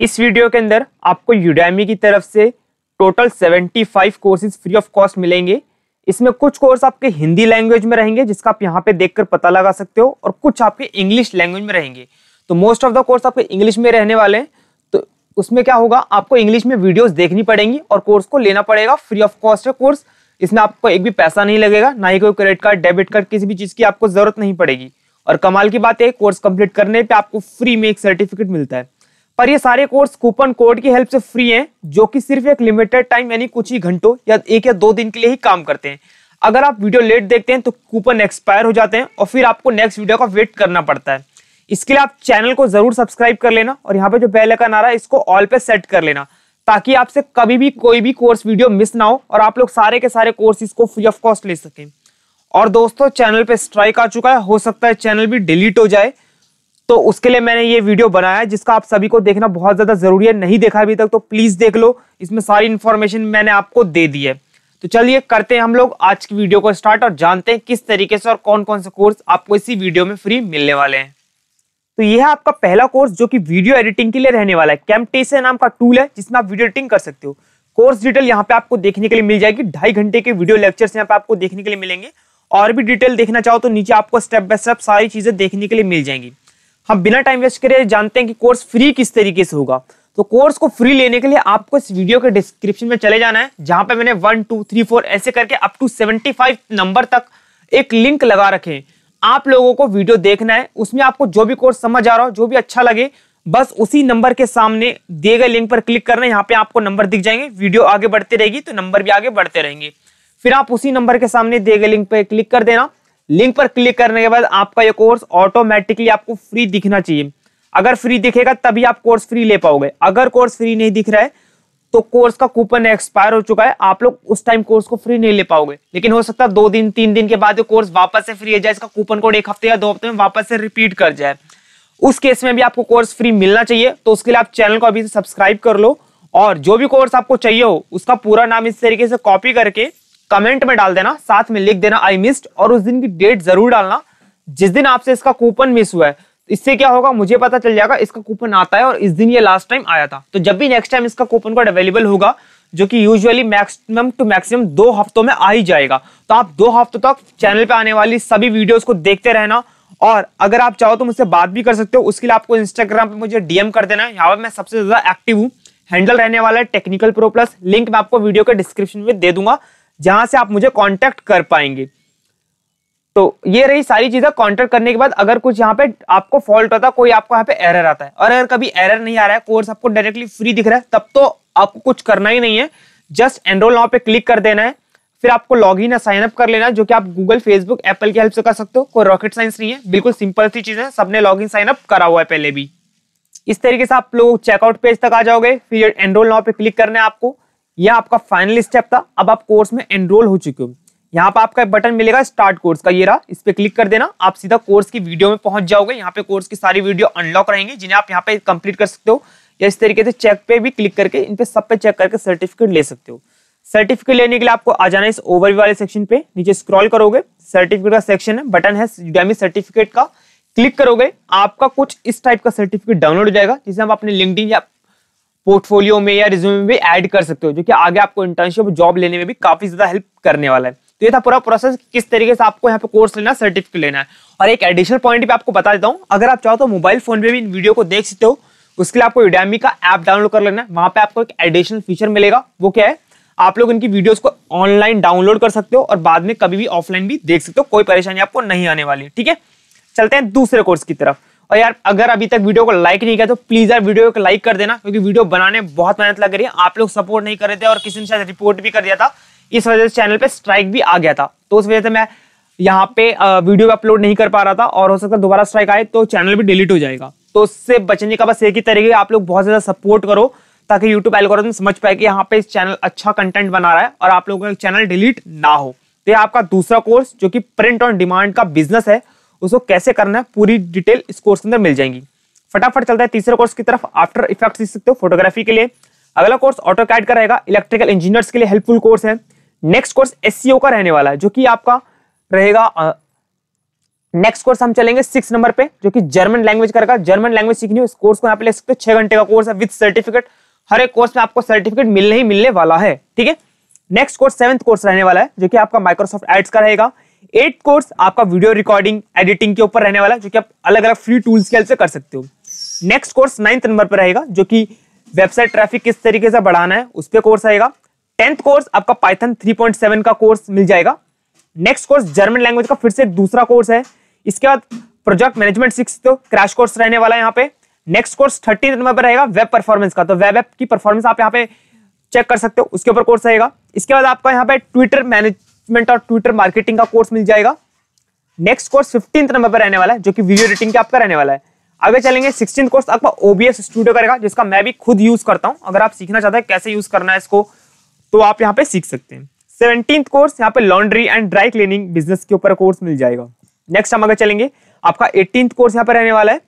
इस वीडियो के अंदर आपको यूडेमी की तरफ से total 75 courses free of cost मिलेंगे इसमें कुछ कोर्स आपके हिंदी लैंग्वेज में रहेंगे जिसका आप यहाँ पे देखकर पता लगा सकते हो और कुछ आपके इंग्लिश लैंग्वेज में रहेंगे तो मोस्ट ऑफ द कोर्स आपके इंग्लिश में रहने वाले हैं तो उसमें क्या होगा आपको इंग्लिश में वीडियोस देखनी पड़ेंगी और कोर्स को लेना पड़ेगा फ्री ऑफ कॉस्ट है कोर्स इसमें आपको एक भी पैसा नहीं लगेगा ना ही कोई क्रेडिट कार्ड डेबिट कार्ड किसी भी चीज़ की आपको जरूरत नहीं पड़ेगी और कमाल की बात है कोर्स कंप्लीट करने पर आपको फ्री में एक सर्टिफिकेट मिलता है पर ये सारे कोर्स कूपन कोड की हेल्प से फ्री हैं जो कि सिर्फ एक लिमिटेड टाइम यानी कुछ ही घंटों या एक या दो दिन के लिए ही काम करते हैं अगर आप वीडियो लेट देखते हैं तो कूपन एक्सपायर हो जाते हैं और फिर आपको नेक्स्ट वीडियो का वेट करना पड़ता है इसके लिए आप चैनल को जरूर सब्सक्राइब कर लेना और यहाँ पे जो बेल का आ रहा है इसको ऑल पे सेट कर लेना ताकि आपसे कभी भी कोई भी कोर्स वीडियो मिस ना हो और आप लोग सारे के सारे कोर्सेज को फ्री ऑफ कॉस्ट ले सकें और दोस्तों चैनल पे स्ट्राइक आ चुका है हो सकता है चैनल भी डिलीट हो जाए तो उसके लिए मैंने ये वीडियो बनाया है जिसका आप सभी को देखना बहुत ज़्यादा ज़रूरी है नहीं देखा अभी तक तो प्लीज़ देख लो इसमें सारी इन्फॉर्मेशन मैंने आपको दे दी है तो चलिए करते हैं हम लोग आज की वीडियो को स्टार्ट और जानते हैं किस तरीके से और कौन कौन से कोर्स आपको इसी वीडियो में फ्री मिलने वाले हैं तो यह है आपका पहला कोर्स जो कि वीडियो एडिटिंग के लिए रहने वाला है कैमटेसा नाम का टूल है जिसमें आप वीडियो एडिटिंग कर सकते हो कोर्स डिटेल यहाँ पे आपको देखने के लिए मिल जाएगी ढाई घंटे के वीडियो लेक्चर्स यहाँ पे आपको देखने के लिए मिलेंगे और भी डिटेल देखना चाहो तो नीचे आपको स्टेप बाय स्टेप सारी चीज़ें देखने के लिए मिल जाएंगी हम बिना टाइम वेस्ट करे जानते हैं कि कोर्स फ्री किस तरीके से होगा तो कोर्स को फ्री लेने के लिए आपको इस वीडियो के डिस्क्रिप्शन में चले जाना है जहां पे मैंने वन टू थ्री फोर ऐसे करके up to seventy five number तक एक लिंक लगा रखे आप लोगों को वीडियो देखना है उसमें आपको जो भी कोर्स समझ आ रहा हो जो भी अच्छा लगे बस उसी नंबर के सामने दिए गए लिंक पर क्लिक करना है यहाँ पे आपको नंबर दिख जाएंगे वीडियो आगे बढ़ती रहेगी तो नंबर भी आगे बढ़ते रहेंगे फिर आप उसी नंबर के सामने दिए गए लिंक पर क्लिक कर देना लिंक पर क्लिक करने के बाद आपका ये कोर्स ऑटोमेटिकली आपको फ्री दिखना चाहिए अगर फ्री दिखेगा तभी आप कोर्स फ्री ले पाओगे अगर कोर्स फ्री नहीं दिख रहा है तो कोर्स का कूपन एक्सपायर हो चुका है आप लोग उस टाइम कोर्स को फ्री नहीं ले पाओगे लेकिन हो सकता है दो दिन तीन दिन के बाद कोर्स वापस से फ्री हो जाए इसका कूपन कोड एक हफ्ते या दो हफ्ते में वापस से रिपीट कर जाए उस केस में भी आपको कोर्स फ्री मिलना चाहिए तो उसके लिए आप चैनल को अभी सब्सक्राइब कर लो और जो भी कोर्स आपको चाहिए हो उसका पूरा नाम इस तरीके से कॉपी करके कमेंट में डाल देना साथ में लिख देना आई मिस्ड और उस दिन की डेट जरूर डालना जिस दिन आपसे इसका कूपन मिस हुआ है इससे क्या होगा मुझे पता चल जाएगा इसका कूपन आता है और इस दिन ये लास्ट टाइम आया था तो जब भी नेक्स्ट टाइम इसका कूपन कार्ड अवेलेबल होगा जो कि यूजुअली मैक्सिमम टू मैक्सिमम दो हफ्तों में आ ही जाएगा तो आप दो हफ्तों तक चैनल पे आने वाली सभी वीडियोस को देखते रहना और अगर आप चाहो तो मुझसे बात भी कर सकते हो उसके लिए आपको इंस्टाग्राम पे मुझे डीएम कर देना है यहाँ पर मैं सबसे ज्यादा एक्टिव हूँ हैंडल रहने वाला है टेक्निकल प्रो प्लस लिंक मैं आपको वीडियो के डिस्क्रिप्शन में दे दूंगा जहां से आप मुझे कॉन्टेक्ट कर पाएंगे तो ये रही सारी चीजें कॉन्टेक्ट करने के बाद अगर कुछ यहाँ पे आपको फॉल्ट होता है कोई आपको यहाँ पे एरर आता है और अगर कभी एरर नहीं आ रहा है कोर्स आपको डायरेक्टली फ्री दिख रहा है तब तो आपको कुछ करना ही नहीं है जस्ट एनरोल नाउ पे क्लिक कर देना है फिर आपको लॉग इन या साइन अप कर लेना जो कि आप गूगल फेसबुक एप्पल की हेल्प से कर सकते हो कोई रॉकेट साइंस नहीं है बिल्कुल सिंपल सी चीज है सबने लॉग इन साइनअप करा हुआ है पहले भी इस तरीके से आप लोग चेकआउट पेज तक आ जाओगे फिर एनरोल नाउ पे क्लिक करना है आपको ये आपका फाइनल स्टेप था अब आप कोर्स में एनरोल हो चुके हो यहाँ पर आपका बटन मिलेगा स्टार्ट कोर्स का ये रहा इस पर क्लिक कर देना आप सीधा कोर्स की वीडियो में पहुंच जाओगे यहाँ पे कोर्स की सारी वीडियो अनलॉक रहेंगी जिन्हें आप यहाँ पे कंप्लीट कर सकते हो या इस तरीके से चेक पे भी क्लिक करके इन पे सब पे चेक करके सर्टिफिकेट ले सकते हो सर्टिफिकेट लेने के लिए आपको आ जाना इस ओवरव्यू वाले सेक्शन पे नीचे स्क्रॉल करोगे सर्टिफिकेट का सेक्शन है बटन है यूडेमी सर्टिफिकेट का क्लिक करोगे आपका कुछ इस टाइप का सर्टिफिकेट डाउनलोड हो जाएगा जिसे हम अपने लिंकड या पोर्टफोलियो में या रिज्यूमे में ऐड कर सकते हो जो कि आगे आपको इंटर्नशिप जॉब लेने में भी काफी ज्यादा हेल्प करने वाला है तो ये था पूरा प्रोसेस किस तरीके से आपको यहाँ पे कोर्स लेना सर्टिफिकेट लेना है और एक एडिशनल पॉइंट भी आपको बता देता हूँ अगर आप चाहो तो मोबाइल फोन पे भी इन वीडियो को देख सकते हो उसके लिए आपको यूडेमी का ऐप डाउनलोड कर लेना है वहां पे आपको एक एडिशनल फीचर मिलेगा वो क्या है आप लोग इनकी वीडियोस को ऑनलाइन डाउनलोड कर सकते हो और बाद में कभी भी ऑफलाइन भी देख सकते हो कोई परेशानी आपको नहीं आने वाली ठीक है चलते हैं दूसरे कोर्स की तरफ और यार अगर अभी तक वीडियो को लाइक नहीं किया तो प्लीज यार वीडियो को लाइक कर देना क्योंकि वीडियो बनाने बहुत मेहनत लग रही है आप लोग सपोर्ट नहीं कर रहे थे और किसी ने शायद रिपोर्ट भी कर दिया था इस वजह से चैनल पर स्ट्राइक भी आ गया था तो उस वजह से मैं यहाँ पे वीडियो अपलोड नहीं कर पा रहा था और हो सकता है दोबारा स्ट्राइक आए तो चैनल भी डिलीट हो जाएगा तो उससे बचने का बस एक ही तरीके आप लोग बहुत ज़्यादा सपोर्ट करो ताकि यूट्यूब एल्गोरिथम समझ पाए कि यहाँ पे इस चैनल अच्छा कंटेंट बना रहा है और आप लोगों का चैनल डिलीट ना हो तो ये आपका दूसरा कोर्स जो कि प्रिंट ऑन डिमांड का बिजनेस है उसको कैसे करना है पूरी डिटेल इस कोर्स के अंदर मिल जाएंगी फटाफट चलता है तीसरे कोर्स की तरफ आफ्टर इफेक्ट सीख सकते हो फोटोग्राफी के लिए अगला कोर्स ऑटो कैड का रहेगा इलेक्ट्रिकल इंजीनियर्स के लिए हेल्पफुल कोर्स है नेक्स्ट कोर्स एस का रहने वाला है जो कि आपका रहेगा नेक्स्ट कोर्स हम चलेंगे सिक्स नंबर पे जो कि जर्मन लैंग्वेज करेगा जर्मन लैंग्वेज सीखनी हो इस कोर्स को यहाँ पे ले सकते हो छह घंटे का कोर्स है विद सर्टिफिकेट हर एक कोर्स में आपको सर्टिफिकेट मिलने ही मिलने वाला है ठीक है नेक्स्ट कोर्स सेवंथ कोर्स रहने वाला है जो कि आपका माइक्रोसॉफ्ट एड्स का रहेगा एट कोर्स आपका वीडियो रिकॉर्डिंग एडिटिंग के ऊपर रहने वाला जो कि आप अलग अलग फ्री टूल्स के हेल्प से कर सकते हो नेक्स्ट कोर्स नाइन्थ नंबर पर रहेगा जो कि वेबसाइट ट्रैफिक किस तरीके से बढ़ाना है उस पर कोर्स आएगा टेंथ कोर्स आपका पाइथन 3.7 का कोर्स मिल जाएगा नेक्स्ट कोर्स जर्मन लैंग्वेज का फिर से एक दूसरा कोर्स है इसके बाद प्रोजेक्ट मैनेजमेंट सिक्स तो क्रैश कोर्स रहने वाला है यहाँ पे नेक्स्ट कोर्स थर्टी नंबर पर रहेगा वेब परफॉर्मेंस का तो वेब एप की परफॉर्मेंस आप यहाँ पे चेक कर सकते हो उसके ऊपर कोर्स रहेगा इसके बाद आपका यहाँ पे ट्विटर मैनेज इन्वेस्टमेंट और ट्विटर मार्केटिंग का कोर्स मिल जाएगा नेक्स्ट कोर्स फिफ्टींथ नंबर पर रहने वाला है जो कि वीडियो एडिटिंग के आपका रहने वाला है आगे चलेंगे सिक्सटीन कोर्स आपका ओबीएस स्टूडियो करेगा जिसका मैं भी खुद यूज करता हूँ अगर आप सीखना चाहते हैं कैसे यूज करना है इसको तो आप यहाँ पे सीख सकते हैं सेवनटीन कोर्स यहाँ पे laundry and dry cleaning business के ऊपर कोर्स मिल जाएगा नेक्स्ट हम आगे चलेंगे आपका एटीन कोर्स यहाँ पर रहने वाला है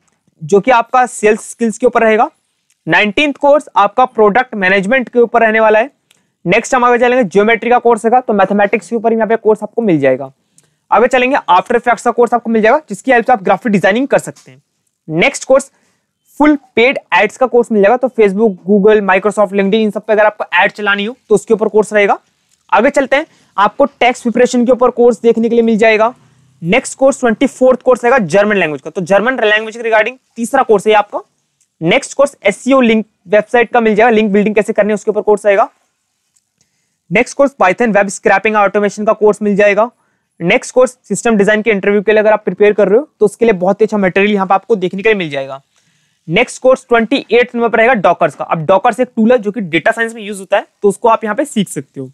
जो कि आपका सेल्स स्किल्स के ऊपर रहेगा नाइनटीन कोर्स आपका प्रोडक्ट मैनेजमेंट के ऊपर रहने वाला है नेक्स्ट हम आगे चलेंगे ज्योमेट्री का कोर्स है तो मैथमेटिक्स के ऊपर यहाँ पे कोर्स आपको मिल जाएगा आगे चलेंगे आफ्टर इफेक्ट का कोर्स आपको मिल जाएगा जिसकी हेल्प से आप ग्राफिक डिजाइनिंग कर सकते हैं next course full paid ads का कोर्स मिल जाएगा तो Facebook Google Microsoft LinkedIn सब पे अगर आपको एड चलानी हो तो उसके ऊपर कोर्स रहेगा आगे चलते हैं आपको टैक्स प्रिपरेशन के ऊपर कोर्स देखने के लिए मिल जाएगा next course twenty fourth course रहेगा जर्मन लैंग्वेज का तो जर्मन लैंग्वेज के रिगार्डिंग तीसरा कोर्स है आपका नेक्स्ट कोर्स एस लिंक वेबसाइट का मिल जाएगा लिंक बिल्डिंग कैसे करनी है उसके ऊपर कोर्स रहेगा next course Python web scraping automation का कोर्स मिल जाएगा नेक्स्ट कोर्स सिस्टम डिजाइन के इंटरव्यू के लिए अगर आप प्रिपेयर कर रहे हो तो उसके लिए बहुत ही अच्छा मटेरियल यहाँ पर आपको देखने के लिए मिल जाएगा next course twenty eight number पर रहेगा डॉकर्स का अब डॉकर्स एक टूल है जो कि डेटा साइंस में यूज होता है तो उसको आप यहाँ पे सीख सकते हो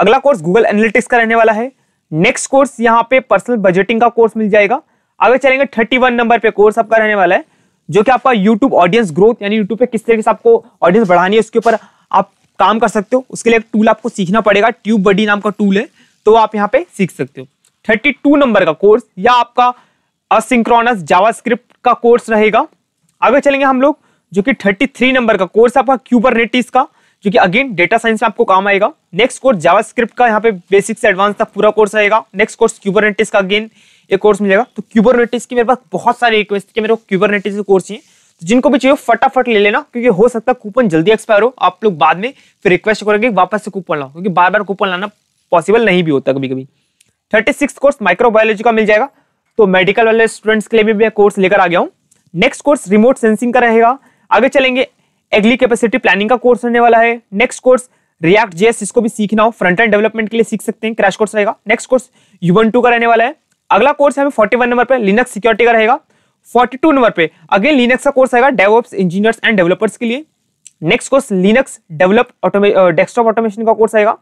अगला कोर्स गूगल एनालिटिक्स का रहने वाला है नेक्स्ट कोर्स यहाँ पे पर्सनल बजटिंग का कोर्स मिल जाएगा आगे चलेंगे थर्टी वन नंबर पे कोर्स आपका रहने वाला है जो कि आपका यूट्यूब ऑडियंस ग्रोथ यानी यूट्यूब पे किस तरीके से आपको ऑडियंस बढ़ानी है उसके ऊपर आप काम कर सकते हो उसके लिए एक टूल आपको सीखना पड़ेगा ट्यूब बडी नाम का टूल है तो आप यहाँ पे सीख सकते हो थर्टी टू नंबर का कोर्स या आपका असिंक्रोनस जावास्क्रिप्ट का कोर्स रहेगा आगे चलेंगे हम लोग जो कि थर्टी थ्री नंबर का कोर्स आपका नेटिस का जो कि अगेन डेटा साइंस में आपको काम आएगा नेक्स्ट कोर्स जावास्क्रिप्ट का यहाँ पे बेसिक से एडवांस तक पूरा कोर्स रहेगा नेक्स्ट कोर्स क्यूबर का अगेन एक कोर्स मिलेगा तो क्यूबर की मेरे पास बहुत सारे रिक्वेस्ट के मेरे को क्यूबर कोर्स ही जिनको भी चाहिए फटाफट ले लेना क्योंकि हो सकता है कूपन जल्दी एक्सपायर हो आप लोग बाद में फिर रिक्वेस्ट करोगे वापस से कूपन लाओ क्योंकि बार बार कूपन लाना पॉसिबल नहीं भी होता कभी कभी थर्टी सिक्स कोर्स माइक्रोबायोलॉजी का मिल जाएगा तो मेडिकल वाले स्टूडेंट्स के लिए भी मैं कोर्स लेकर आ गया हूँ नेक्स्ट कोर्स रिमोट सेंसिंग का रहेगा आगे चलेंगे एग्ली कैपेसिटी प्लानिंग का कोर्स होने वाला है नेक्स्ट कोर्स रिएक्ट जेस इसको भी सीखना हो फ्रंट एंड डेवलपमेंट के लिए सीख सकते हैं क्रैश कोर्स रहेगा नेक्स्ट कोर्स यूवन टू का रहने वाला है अगला कोर्स है फोर्टी वन नंबर पर लिनक सिक्योरिटी का रहेगा 42 नंबर पे अगेन लिनक्स का कोर्स आएगा डेवऑप्स इंजीनियर्स एंड डेवलपर्स के लिए next course Linux develop desktop automation का कोर्स आएगा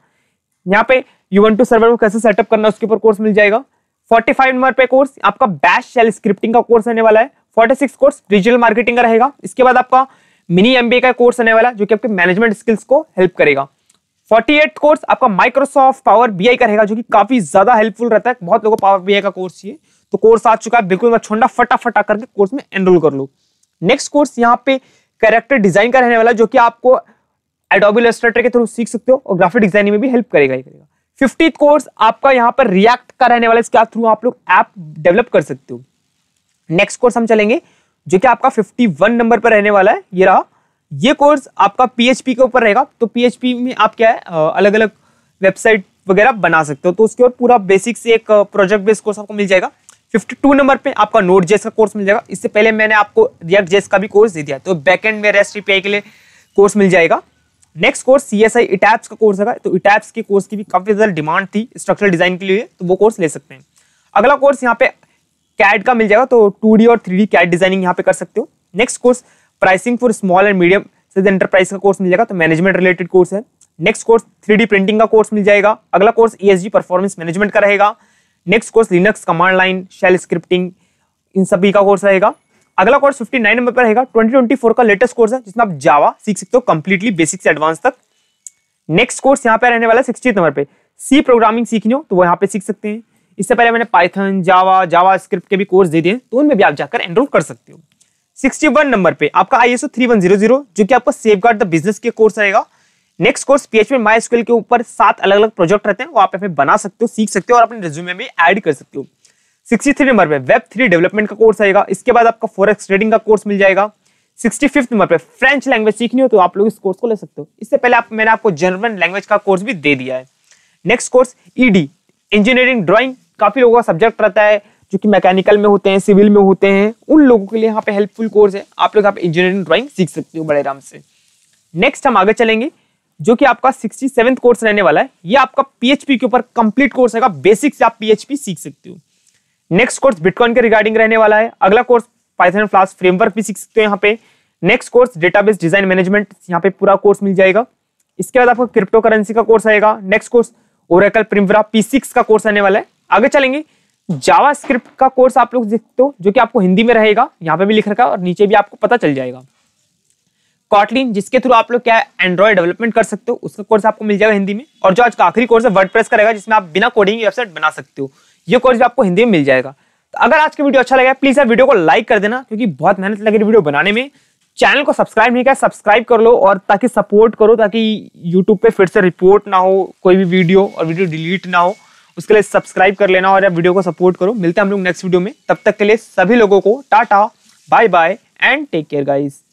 यहाँ पे यू वन टू सर्वर को कैसे सेटअप करना उसके ऊपर कोर्स मिल जाएगा 45 नंबर पे कोर्स आपका बैश शेल स्क्रिप्टिंग का कोर्स आने वाला है 46 कोर्स डिजिटल मार्केटिंग का रहेगा इसके बाद आपका मिनी एमबीए का कोर्स आने वाला है जो कि आपके मैनेजमेंट स्किल्स को हेल्प करेगा 48 कोर्स आपका माइक्रोसॉफ्ट पावर बीआई का रहेगा जो कि काफी ज्यादा हेल्पफुल रहता है बहुत लोगों पावर बीआई का कोर्स ये तो कोर्स आ चुका है बिल्कुल मत छोड़ना फटाफट करके कोर्स में एनरोल कर लो नेक्स्ट कोर्स यहाँ पे कैरेक्टर डिजाइन का रहने वाला जो कि आपको एडोबी के थ्रू सीख सकते हो और ग्राफिक डिजाइनिंग में भी हेल्प करेगा ही करेगा फिफ्टीथ कोर्स आपका यहाँ पर रिएक्ट का रहने वाला इसके थ्रू आप लोग ऐप डेवलप कर सकते हो नेक्स्ट कोर्स हम चलेंगे जो कि आपका 51 नंबर पर रहने वाला है ये रहा ये कोर्स आपका पीएचपी के ऊपर रहेगा तो पीएचपी में आप क्या है अलग अलग वेबसाइट वगैरह बना सकते हो तो उसके ऊपर पूरा बेसिक से एक प्रोजेक्ट बेस्ड कोर्स आपको मिल जाएगा फिफ्टी टू नंबर पे आपका नोट जेस का कोर्स मिल जाएगा इससे पहले मैंने आपको रिएक्ट जेस का भी कोर्स दे दिया तो बैकेंड में रेस्ट ईपीआई के लिए कोर्स मिल जाएगा next course C S I इटैप्स का कोर्स है तो इटैप्स e के कोर्स की भी काफ़ी ज़्यादा डिमांड थी स्ट्रक्चरल डिजाइन के लिए तो वो कोर्स ले सकते हैं अगला कोर्स यहाँ पे कैड का मिल जाएगा तो टू और थ्री कैड डिजाइनिंग यहाँ पे कर सकते हो next course pricing for small and medium size enterprise का कोर्स मिल जाएगा तो मैनेजमेंट रिलेटेड कोर्स है नेक्स्ट कोर्स थ्री प्रिंटिंग का कोर्स मिल जाएगा अगला कोर्स ई परफॉर्मेंस मैनेजमेंट का रहेगा next course Linux command line shell scripting इन सभी का कोर्स रहेगा अगला कोर्स 59 नंबर पर रहेगा 2024 का लेटेस्ट कोर्स है जिसमें आप जावा सीख सकते हो कंप्लीटली बेसिक से एडवांस तक नेक्स्ट कोर्स यहाँ पे रहने वाला है सिक्सटी नंबर पे सी प्रोग्रामिंग सीखनी हो तो वो यहाँ पे सीख सकते हैं इससे पहले मैंने पाइथन जावा जावा स्क्रिप्ट के भी कोर्स दे दिए तो उनमें भी आप जाकर एनरोल कर सकते हो 61 नंबर पे आपका आई एस जो कि आपका सेफ गार्ड द बिजनेस के कोर्स रहेगा next course PHP my school के ऊपर सात अलग अलग प्रोजेक्ट रहते हैं वो आप यहाँ बना सकते हो सीख सकते हो और अपने रिज्यूमे में ऐड कर सकते हो सिक्सटी थ्री नंबर पे वेब थ्री डेवलपमेंट का कोर्स आएगा इसके बाद आपका फोरेक्स ट्रेडिंग का कोर्स मिल जाएगा सिक्सटी फिफ्थ नंबर पे फ्रेंच लैंग्वेज सीखनी हो तो आप लोग इस कोर्स को ले सकते हो इससे पहले आप मैंने आपको जर्मन लैंग्वेज का कोर्स भी दे दिया है next course ED engineering drawing काफी लोगों का सब्जेक्ट रहता है जो कि मैकेनिकल में होते हैं सिविल में होते हैं उन लोगों के लिए यहाँ पे हेल्पफुल कोर्स है आप लोग यहाँ पे इंजीनियरिंग ड्रॉइंग सीख सकते हो बड़े आराम से नेक्स्ट हम आगे चलेंगे जो कि आपका सिक्सटी सेवन कोर्स रहने वाला है ये आपका पीएचपी के ऊपर कंप्लीट कोर्स है बेसिक से आप पीएचपी सीख सकते हो नेक्स्ट कोर्स बिटकॉइन के रिगार्डिंग रहने वाला है अगला कोर्स पाइथन फ्लास फ्रेमवर्क भी सीख सकते हो यहाँ पे next course database design management यहाँ पे पूरा कोर्स मिल जाएगा इसके बाद आपका क्रिप्टो करेंसी का कोर्स आएगा next course Oracle Primavera P का कोर्स आने वाला है आगे चलेंगे जावा का कोर्स आप लोग देखते हो जो कि आपको हिंदी में रहेगा यहाँ पे भी लिख रखा है और नीचे भी आपको पता चल जाएगा कॉटलिन जिसके थ्रू आप लोग क्या एंड्रॉइड डेवलपमेंट कर सकते हो उसका कोर्स आपको मिल जाएगा हिंदी में और जो आज का आखिरी कोर्स है वर्ड प्रेस का रहेगा जिसमें आप बिना कोडिंग वेबसाइट बना सकते हो ये कोर्स भी आपको हिंदी में मिल जाएगा तो अगर आज की वीडियो अच्छा लगा प्लीज़ आप वीडियो को लाइक कर देना क्योंकि बहुत मेहनत लगे वीडियो बनाने में चैनल को सब्सक्राइब नहीं किया सब्सक्राइब कर लो और ताकि सपोर्ट करो ताकि यूट्यूब पर फिर से रिपोर्ट ना हो कोई भी वीडियो और वीडियो डिलीट ना हो उसके लिए सब्सक्राइब कर लेना और वीडियो को सपोर्ट करो मिलते हैं हम लोग नेक्स्ट वीडियो में तब तक के लिए सभी लोगों को tata bye bye and take care guys